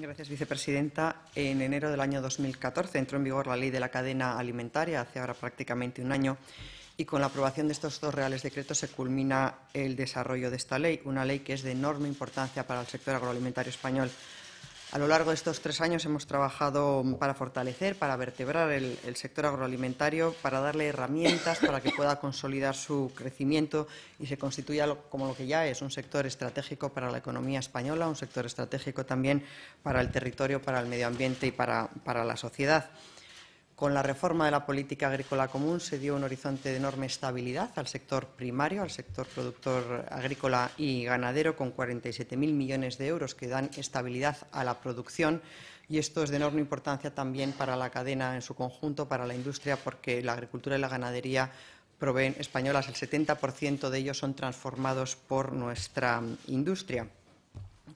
Gracias, vicepresidenta. En enero del año 2014 entró en vigor la ley de la cadena alimentaria, hace ahora prácticamente un año, y con la aprobación de estos dos reales decretos se culmina el desarrollo de esta ley, una ley que es de enorme importancia para el sector agroalimentario español a lo largo de estos tres años hemos trabajado para fortalecer, para vertebrar el, sector agroalimentario, para darle herramientas para que pueda consolidar su crecimiento y se constituya como lo que ya es un sector estratégico para la economía española, un sector estratégico también para el territorio, para el medio ambiente y para la sociedad. Con la reforma de la política agrícola común se dio un horizonte de enorme estabilidad al sector primario, al sector productor agrícola y ganadero, con 47.000 millones de euros que dan estabilidad a la producción. Y esto es de enorme importancia también para la cadena en su conjunto, para la industria, porque la agricultura y la ganadería proveen españolas, el 70% de ellos son transformados por nuestra industria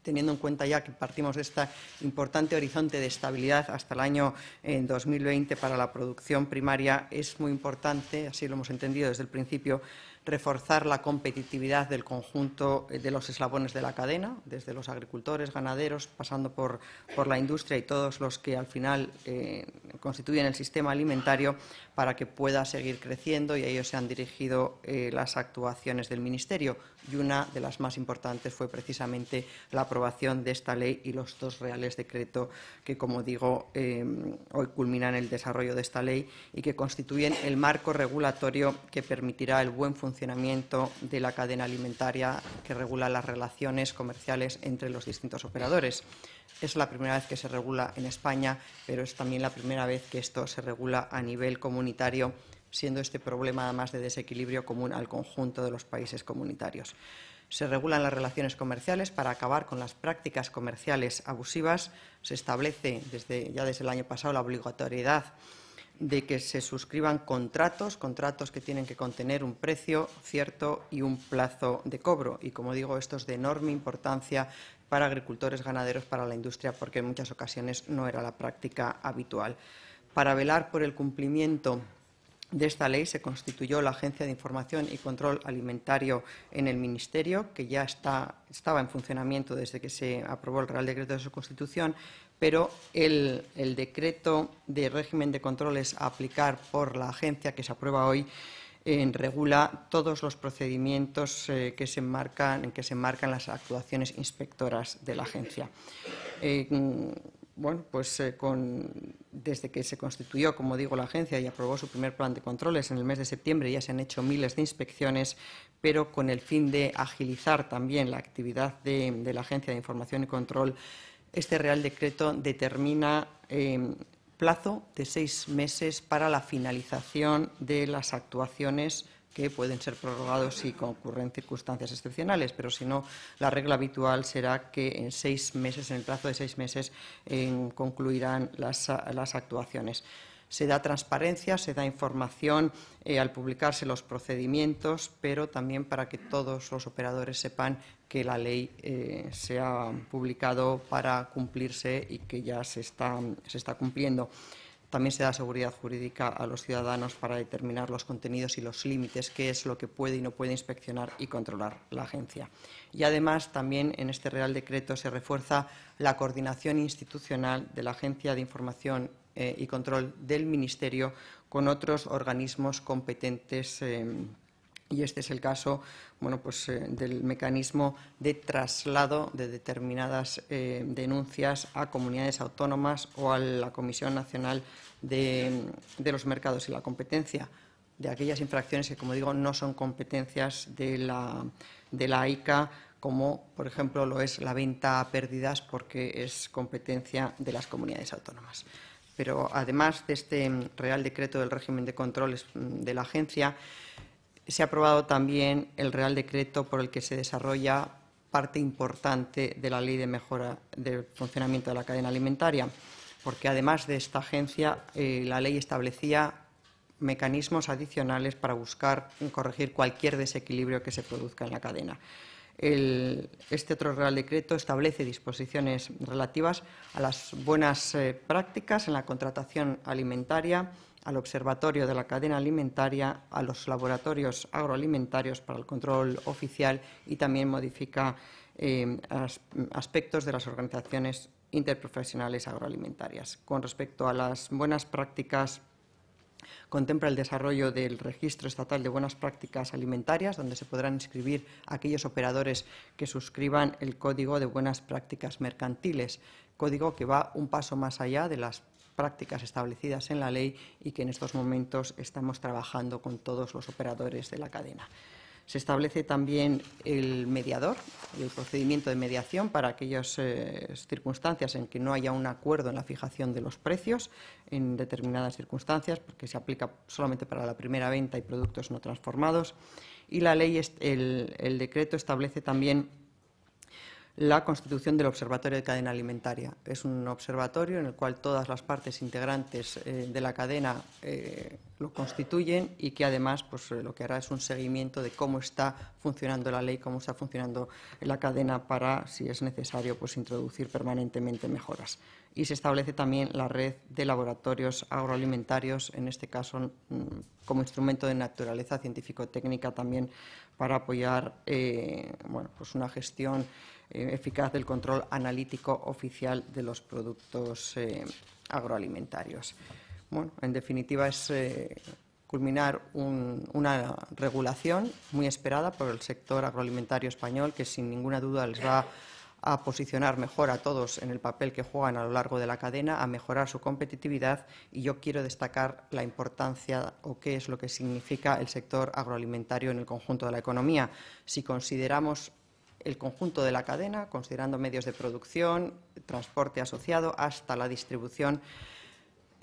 teniendo en cuenta ya que partimos de este importante horizonte de estabilidad hasta el año 2020 para la producción primaria, es muy importante, así lo hemos entendido desde el principio, reforzar la competitividad del conjunto eh, de los eslabones de la cadena, desde los agricultores, ganaderos, pasando por, por la industria y todos los que al final eh, constituyen el sistema alimentario, para que pueda seguir creciendo y a ellos se han dirigido eh, las actuaciones del Ministerio. Y una de las más importantes fue precisamente la aprobación de esta ley y los dos reales decretos que, como digo, hoy culminan el desarrollo de esta ley y que constituyen el marco regulatorio que permitirá el buen funcionamiento funcionamiento de la cadena alimentaria que regula las relaciones comerciales entre los distintos operadores. Es la primera vez que se regula en España, pero es también la primera vez que esto se regula a nivel comunitario, siendo este problema además de desequilibrio común al conjunto de los países comunitarios. Se regulan las relaciones comerciales para acabar con las prácticas comerciales abusivas. Se establece desde, ya desde el año pasado la obligatoriedad de que se suscriban contratos, contratos que tienen que contener un precio cierto y un plazo de cobro. Y como digo, esto es de enorme importancia para agricultores, ganaderos, para la industria, porque en muchas ocasiones no era la práctica habitual. Para velar por el cumplimiento de esta ley se constituyó la Agencia de Información y Control Alimentario en el Ministerio, que ya estaba en funcionamiento desde que se aprobó el Real Decreto de su constitución, pero el, decreto de régimen de controles a aplicar por la agencia que se aprueba hoy eh, regula todos los procedimientos eh, en que se enmarcan las actuaciones inspectoras de la agencia. Eh, mm, bueno, pues desde que se constituyó, como digo, la agencia y aprobó su primer plan de controles en el mes de septiembre, ya se han hecho miles de inspecciones, pero con el fin de agilizar también la actividad de la Agencia de Información y Control este Real Decreto determina eh, plazo de seis meses para la finalización de las actuaciones que pueden ser prorrogados si concurren circunstancias excepcionales, pero si no, la regla habitual será que en seis meses, en el plazo de seis meses, eh, concluirán las actuaciones se da transparencia, se da información eh, al publicarse los procedimientos, pero también para que todos los operadores sepan que la ley eh, se ha publicado para cumplirse y que ya se está, se está cumpliendo. También se da seguridad jurídica a los ciudadanos para determinar los contenidos y los límites, qué es lo que puede y no puede inspeccionar y controlar la agencia. Y además, también en este Real Decreto se refuerza la coordinación institucional de la Agencia de Información eh, y control del Ministerio con otros organismos competentes. Eh, y este es el caso pues, eh, del mecanismo de traslado de determinadas denuncias a comunidades autónomas o a la Comisión Nacional de, los Mercados y la Competencia, de aquellas infracciones que, como digo, no son competencias de la, ICA... como por ejemplo lo es la venta a pérdidas porque es competencia de las comunidades autónomas pero además de este Real Decreto del régimen de controles mm, de la agencia, se ha aprobado también el Real Decreto por el que se desarrolla parte importante de la Ley de Mejora del Funcionamiento de la Cadena Alimentaria, porque además de esta agencia, eh, la ley establecía mecanismos adicionales para buscar corregir cualquier desequilibrio que se produzca en la cadena este otro Real Decreto establece disposiciones relativas a las buenas eh, prácticas en la contratación alimentaria, al Observatorio de la Cadena Alimentaria, a los laboratorios agroalimentarios para el control oficial y también modifica eh, aspectos de las organizaciones interprofesionales agroalimentarias. Con respecto a las buenas prácticas contempla el desarrollo del registro estatal de buenas prácticas alimentarias, donde se podrán inscribir aquellos operadores que suscriban el Código de Buenas Prácticas Mercantiles, código que va un paso más allá de las prácticas establecidas en la ley y que en estos momentos estamos trabajando con todos los operadores de la cadena. Se establece también el mediador y el procedimiento de mediación para aquellas eh, circunstancias en que no haya un acuerdo en la fijación de los precios en determinadas circunstancias, porque se aplica solamente para la primera venta y productos no transformados. Y la ley, el decreto establece también la constitución del Observatorio de Cadena Alimentaria. Es un observatorio en el cual todas las partes integrantes eh, de la cadena eh, lo constituyen y que además pues, eh, lo que hará es un seguimiento de cómo está funcionando la ley, cómo está funcionando la cadena para, si es necesario, pues, introducir permanentemente mejoras. Y se establece también la red de laboratorios agroalimentarios, en este caso mm, como instrumento de naturaleza científico-técnica también para apoyar pues una gestión eh, eficaz del control analítico oficial de los productos eh, agroalimentarios. Bueno, en definitiva es eh, culminar una regulación muy esperada por el sector agroalimentario español que sin ninguna duda les va a posicionar mejor a todos en el papel que juegan a lo largo de la cadena, a mejorar su competitividad y yo quiero destacar la importancia o qué es lo que significa el sector agroalimentario en el conjunto de la economía. Si consideramos el conjunto de la cadena, considerando medios de producción, transporte asociado, hasta la distribución,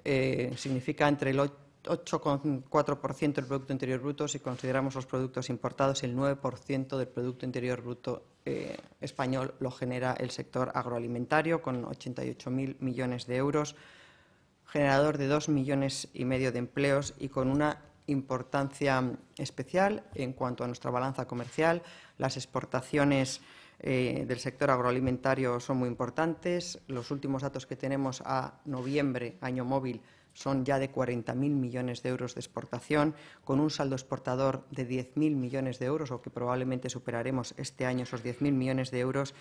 eh, significa entre el 8,4% del Producto Interior Bruto si consideramos los productos importados, el 9% del Producto Interior Bruto eh, español lo genera el sector agroalimentario con 88.000 millones de euros, generador de 2 millones y medio de empleos y con una importancia especial en cuanto a nuestra balanza comercial. Las exportaciones eh, del sector agroalimentario son muy importantes. Los últimos datos que tenemos a noviembre, año móvil, son ya de 40.000 millones de euros de exportación, con un saldo exportador de 10.000 millones de euros, o que probablemente superaremos este año esos 10.000 millones de euros,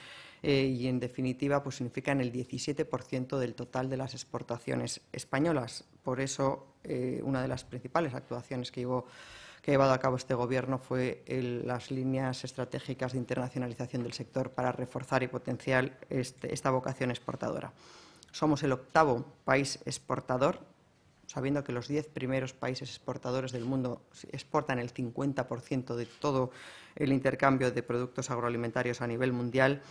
eh, y en definitiva pues significan el 17% del total de las exportaciones españolas. Por eso, eh, una de las principales actuaciones que llevó que ha llevado a cabo este Gobierno fue las líneas estratégicas de internacionalización del sector para reforzar y potenciar este, esta vocación exportadora. Somos el octavo país exportador, sabiendo que los diez primeros países exportadores del mundo exportan el 50% de todo el intercambio de productos agroalimentarios a nivel mundial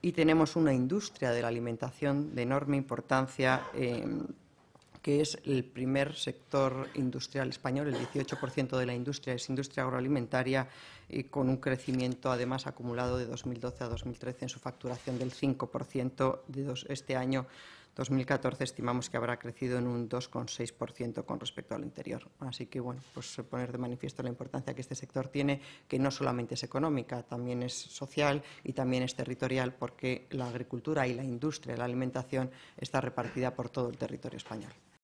y tenemos una industria de la alimentación de enorme importancia. Eh, que es el primer sector industrial español, el 18% de la industria es industria agroalimentaria y con un crecimiento además acumulado de 2012 a 2013 en su facturación del 5% de este año 2014 estimamos que habrá crecido en un 2,6% con respecto al anterior. Así que, bueno, pues poner de manifiesto la importancia que este sector tiene, que no solamente es económica, también es social y también es territorial, porque la agricultura y la industria, la alimentación, está repartida por todo el territorio español.